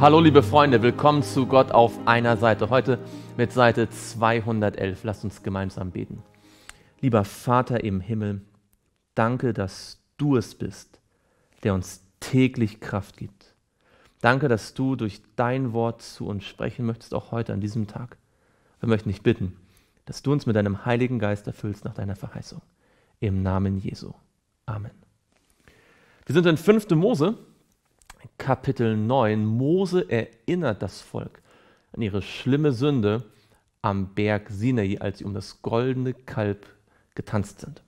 Hallo liebe Freunde, willkommen zu Gott auf einer Seite. Heute mit Seite 211. Lasst uns gemeinsam beten. Lieber Vater im Himmel, danke, dass du es bist, der uns täglich Kraft gibt. Danke, dass du durch dein Wort zu uns sprechen möchtest, auch heute an diesem Tag. Wir möchten dich bitten, dass du uns mit deinem Heiligen Geist erfüllst nach deiner Verheißung. Im Namen Jesu. Amen. Wir sind in 5. Mose Kapitel 9, Mose erinnert das Volk an ihre schlimme Sünde am Berg Sinai, als sie um das goldene Kalb getanzt sind.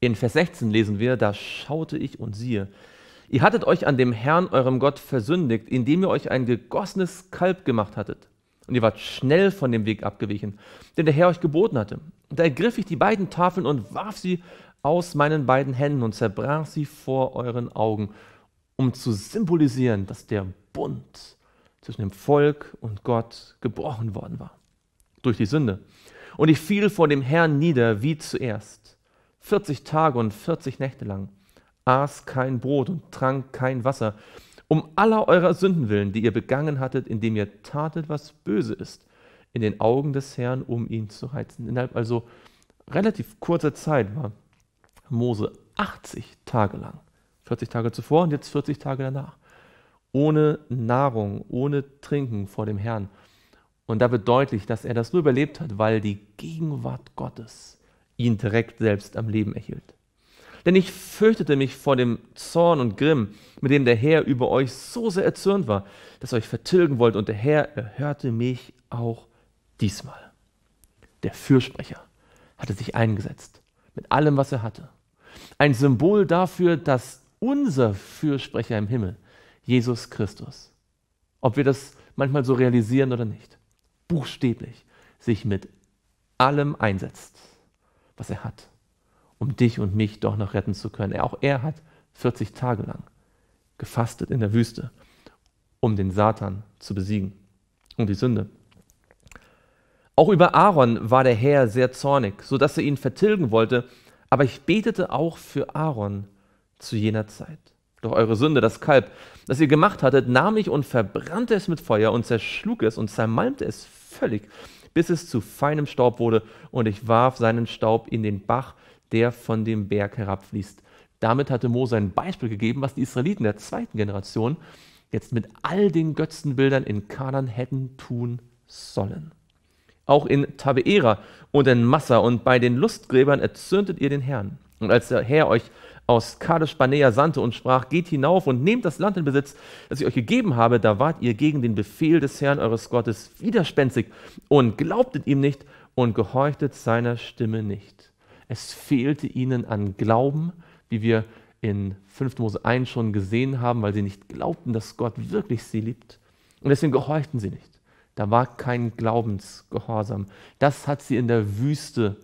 In Vers 16 lesen wir, da schaute ich und siehe, ihr hattet euch an dem Herrn, eurem Gott, versündigt, indem ihr euch ein gegossenes Kalb gemacht hattet. Und ihr wart schnell von dem Weg abgewichen, den der Herr euch geboten hatte. Und da ergriff ich die beiden Tafeln und warf sie aus meinen beiden Händen und zerbrach sie vor euren Augen um zu symbolisieren, dass der Bund zwischen dem Volk und Gott gebrochen worden war durch die Sünde. Und ich fiel vor dem Herrn nieder wie zuerst. 40 Tage und 40 Nächte lang aß kein Brot und trank kein Wasser, um aller eurer Sünden willen, die ihr begangen hattet, indem ihr tatet, was böse ist, in den Augen des Herrn, um ihn zu reizen. Innerhalb also relativ kurzer Zeit war Mose 80 Tage lang 40 Tage zuvor und jetzt 40 Tage danach. Ohne Nahrung, ohne Trinken vor dem Herrn. Und da wird deutlich, dass er das nur überlebt hat, weil die Gegenwart Gottes ihn direkt selbst am Leben erhielt. Denn ich fürchtete mich vor dem Zorn und Grimm, mit dem der Herr über euch so sehr erzürnt war, dass er euch vertilgen wollte. und der Herr erhörte mich auch diesmal. Der Fürsprecher hatte sich eingesetzt, mit allem, was er hatte. Ein Symbol dafür, dass unser Fürsprecher im Himmel, Jesus Christus. Ob wir das manchmal so realisieren oder nicht, buchstäblich sich mit allem einsetzt, was er hat, um dich und mich doch noch retten zu können. Er, auch er hat 40 Tage lang gefastet in der Wüste, um den Satan zu besiegen und die Sünde. Auch über Aaron war der Herr sehr zornig, sodass er ihn vertilgen wollte, aber ich betete auch für Aaron, zu jener Zeit. Doch eure Sünde, das Kalb, das ihr gemacht hattet, nahm ich und verbrannte es mit Feuer und zerschlug es und zermalmte es völlig, bis es zu feinem Staub wurde, und ich warf seinen Staub in den Bach, der von dem Berg herabfließt. Damit hatte Mose ein Beispiel gegeben, was die Israeliten der zweiten Generation jetzt mit all den Götzenbildern in Kanan hätten tun sollen. Auch in Tabeera und in Massa und bei den Lustgräbern erzürntet ihr den Herrn. Und als der Herr euch aus Kadesh Banea sandte und sprach, geht hinauf und nehmt das Land in Besitz, das ich euch gegeben habe, da wart ihr gegen den Befehl des Herrn eures Gottes widerspenstig und glaubtet ihm nicht und gehorchtet seiner Stimme nicht. Es fehlte ihnen an Glauben, wie wir in 5. Mose 1 schon gesehen haben, weil sie nicht glaubten, dass Gott wirklich sie liebt. Und deswegen gehorchten sie nicht. Da war kein Glaubensgehorsam. Das hat sie in der Wüste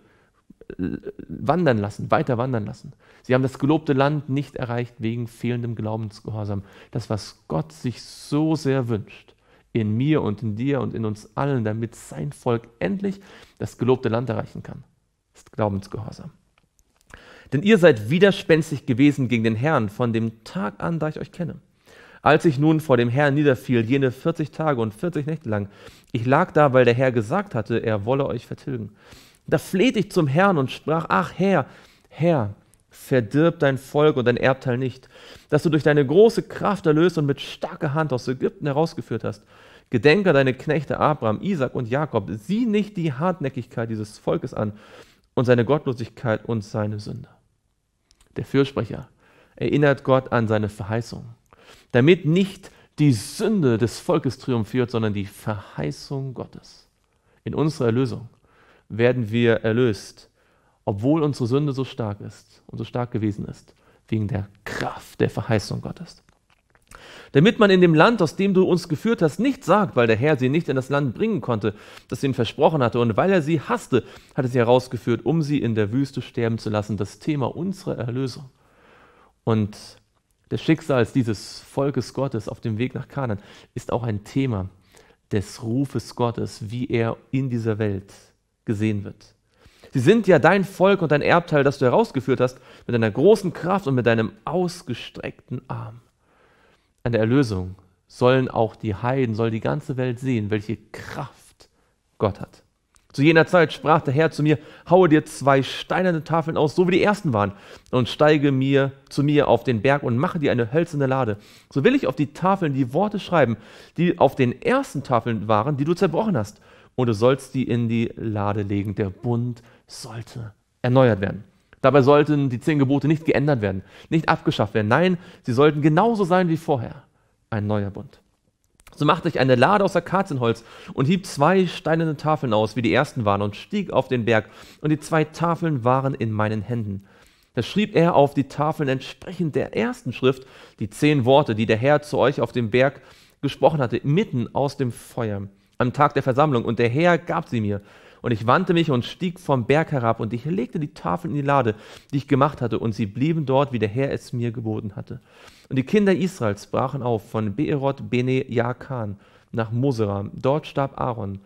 wandern lassen, weiter wandern lassen. Sie haben das gelobte Land nicht erreicht wegen fehlendem Glaubensgehorsam. Das, was Gott sich so sehr wünscht, in mir und in dir und in uns allen, damit sein Volk endlich das gelobte Land erreichen kann, ist Glaubensgehorsam. Denn ihr seid widerspenstig gewesen gegen den Herrn von dem Tag an, da ich euch kenne. Als ich nun vor dem Herrn niederfiel, jene 40 Tage und 40 Nächte lang, ich lag da, weil der Herr gesagt hatte, er wolle euch vertilgen. Da flehte ich zum Herrn und sprach, ach Herr, Herr, verdirb dein Volk und dein Erbteil nicht, dass du durch deine große Kraft erlöst und mit starker Hand aus Ägypten herausgeführt hast. Gedenke deine Knechte Abraham, Isaac und Jakob, sieh nicht die Hartnäckigkeit dieses Volkes an und seine Gottlosigkeit und seine Sünde. Der Fürsprecher erinnert Gott an seine Verheißung, damit nicht die Sünde des Volkes triumphiert, sondern die Verheißung Gottes in unserer Erlösung werden wir erlöst, obwohl unsere Sünde so stark ist und so stark gewesen ist, wegen der Kraft der Verheißung Gottes. Damit man in dem Land, aus dem du uns geführt hast, nicht sagt, weil der Herr sie nicht in das Land bringen konnte, das ihnen versprochen hatte, und weil er sie hasste, hat er sie herausgeführt, um sie in der Wüste sterben zu lassen. Das Thema unserer Erlösung und des Schicksals dieses Volkes Gottes auf dem Weg nach Kanan ist auch ein Thema des Rufes Gottes, wie er in dieser Welt gesehen wird. Sie sind ja dein Volk und dein Erbteil, das du herausgeführt hast, mit deiner großen Kraft und mit deinem ausgestreckten Arm. An der Erlösung sollen auch die Heiden, soll die ganze Welt sehen, welche Kraft Gott hat. Zu jener Zeit sprach der Herr zu mir, haue dir zwei steinerne Tafeln aus, so wie die ersten waren, und steige mir zu mir auf den Berg und mache dir eine hölzerne Lade. So will ich auf die Tafeln die Worte schreiben, die auf den ersten Tafeln waren, die du zerbrochen hast, und du sollst die in die Lade legen. Der Bund sollte erneuert werden. Dabei sollten die zehn Gebote nicht geändert werden, nicht abgeschafft werden. Nein, sie sollten genauso sein wie vorher. Ein neuer Bund. So machte ich eine Lade aus Akazienholz und hieb zwei steinerne Tafeln aus, wie die ersten waren, und stieg auf den Berg. Und die zwei Tafeln waren in meinen Händen. Da schrieb er auf die Tafeln entsprechend der ersten Schrift die zehn Worte, die der Herr zu euch auf dem Berg gesprochen hatte, mitten aus dem Feuer am Tag der Versammlung, und der Herr gab sie mir. Und ich wandte mich und stieg vom Berg herab, und ich legte die Tafeln in die Lade, die ich gemacht hatte, und sie blieben dort, wie der Herr es mir geboten hatte. Und die Kinder Israels brachen auf von Beeroth Bene Jaakan nach Moseram. Dort starb Aaron,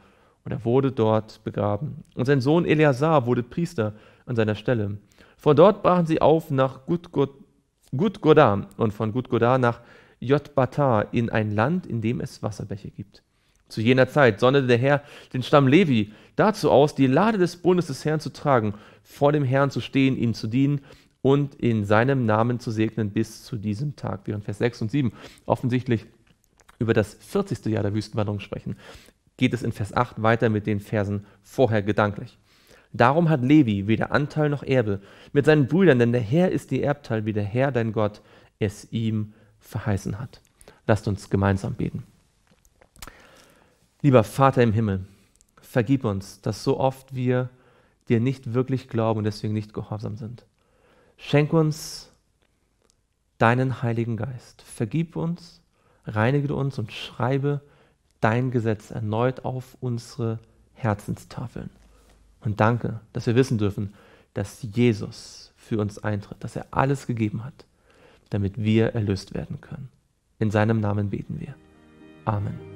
und er wurde dort begraben. Und sein Sohn Eleazar wurde Priester an seiner Stelle. Von dort brachen sie auf nach Gutgodam und von Gutgoda nach Jotbata in ein Land, in dem es Wasserbäche gibt. Zu jener Zeit sonderte der Herr den Stamm Levi dazu aus, die Lade des Bundes des Herrn zu tragen, vor dem Herrn zu stehen, ihm zu dienen und in seinem Namen zu segnen bis zu diesem Tag. Während Vers 6 und 7 offensichtlich über das 40. Jahr der Wüstenwanderung sprechen, geht es in Vers 8 weiter mit den Versen vorher gedanklich. Darum hat Levi weder Anteil noch Erbe mit seinen Brüdern, denn der Herr ist die Erbteil, wie der Herr, dein Gott, es ihm verheißen hat. Lasst uns gemeinsam beten. Lieber Vater im Himmel, vergib uns, dass so oft wir dir nicht wirklich glauben und deswegen nicht gehorsam sind. Schenk uns deinen Heiligen Geist. Vergib uns, reinige uns und schreibe dein Gesetz erneut auf unsere Herzenstafeln. Und danke, dass wir wissen dürfen, dass Jesus für uns eintritt, dass er alles gegeben hat, damit wir erlöst werden können. In seinem Namen beten wir. Amen.